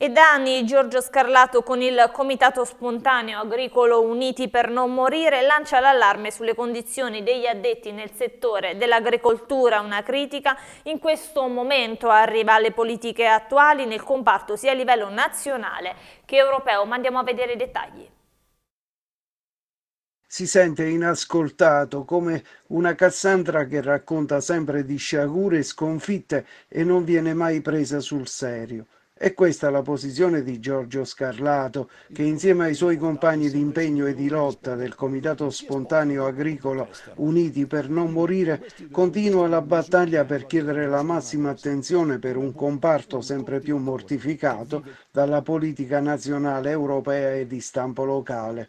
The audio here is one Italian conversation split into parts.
E Dani, Giorgio Scarlato con il Comitato Spontaneo Agricolo Uniti per non morire lancia l'allarme sulle condizioni degli addetti nel settore dell'agricoltura, una critica in questo momento arriva alle politiche attuali nel comparto sia a livello nazionale che europeo, ma andiamo a vedere i dettagli si sente inascoltato come una Cassandra che racconta sempre di sciagure e sconfitte e non viene mai presa sul serio. È questa la posizione di Giorgio Scarlato, che insieme ai suoi compagni di impegno e di lotta del Comitato Spontaneo Agricolo Uniti per non morire, continua la battaglia per chiedere la massima attenzione per un comparto sempre più mortificato dalla politica nazionale europea e di stampo locale.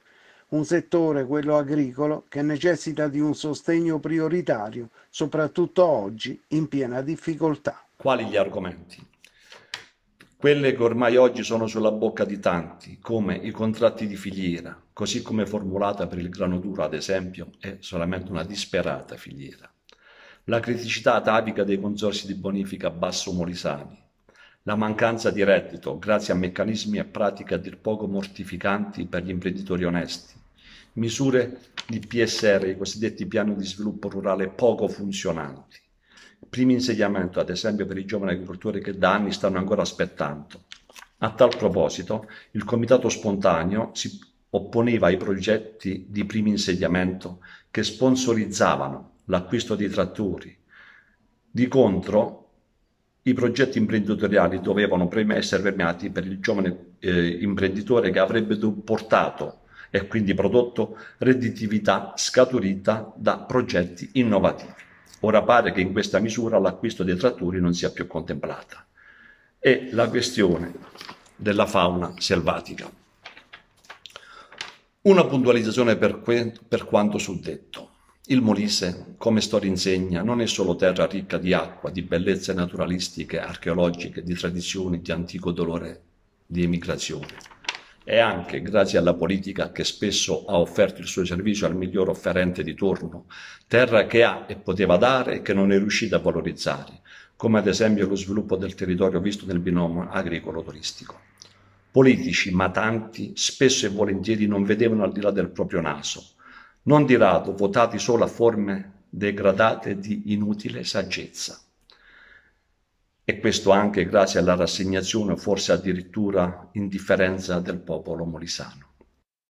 Un settore, quello agricolo, che necessita di un sostegno prioritario, soprattutto oggi, in piena difficoltà. Quali gli argomenti? quelle che ormai oggi sono sulla bocca di tanti, come i contratti di filiera, così come formulata per il grano duro, ad esempio, è solamente una disperata filiera. La criticità atavica dei consorsi di bonifica basso-molisani, la mancanza di reddito grazie a meccanismi e pratiche a dir poco mortificanti per gli imprenditori onesti, misure di PSR, i cosiddetti piani di sviluppo rurale poco funzionanti primi insediamento, ad esempio per i giovani agricoltori che da anni stanno ancora aspettando. A tal proposito, il comitato spontaneo si opponeva ai progetti di primo insediamento che sponsorizzavano l'acquisto di trattori. Di contro, i progetti imprenditoriali dovevano prima essere premiati per il giovane eh, imprenditore che avrebbe portato e quindi prodotto redditività scaturita da progetti innovativi. Ora pare che in questa misura l'acquisto dei trattori non sia più contemplata. E la questione della fauna selvatica. Una puntualizzazione per, que- per quanto suddetto. Il Molise, come storia insegna, non è solo terra ricca di acqua, di bellezze naturalistiche, archeologiche, di tradizioni, di antico dolore, di emigrazione è anche grazie alla politica che spesso ha offerto il suo servizio al miglior offerente di turno, terra che ha e poteva dare e che non è riuscita a valorizzare, come ad esempio lo sviluppo del territorio visto nel binomio agricolo-turistico. Politici, ma tanti, spesso e volentieri non vedevano al di là del proprio naso, non di rado votati solo a forme degradate di inutile saggezza e questo anche grazie alla rassegnazione, forse addirittura indifferenza del popolo molisano.